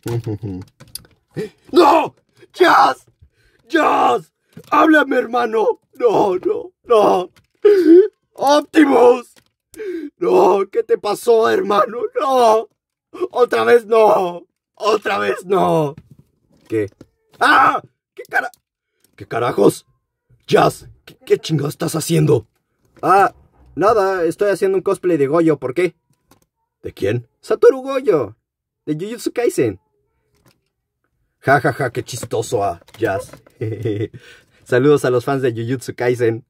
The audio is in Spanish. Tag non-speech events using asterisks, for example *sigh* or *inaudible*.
*laughs* ¡No! ¡Jazz! ¡Jazz! ¡Háblame, hermano! ¡No, no, no! ¡Optimus! ¡No! ¿Qué te pasó, hermano? ¡No! ¡Otra vez no! ¡Otra vez no! ¿Qué? ¡Ah! ¿Qué cara... ¿Qué carajos? Jazz, ¿qué, qué chingados estás haciendo? Ah, nada, estoy haciendo un cosplay de Goyo, ¿por qué? ¿De quién? Satoru Goyo, de Jujutsu Kaisen. Ja, ja, ja, qué chistoso a ah, Jazz. *laughs* Saludos a los fans de Jujutsu Kaisen.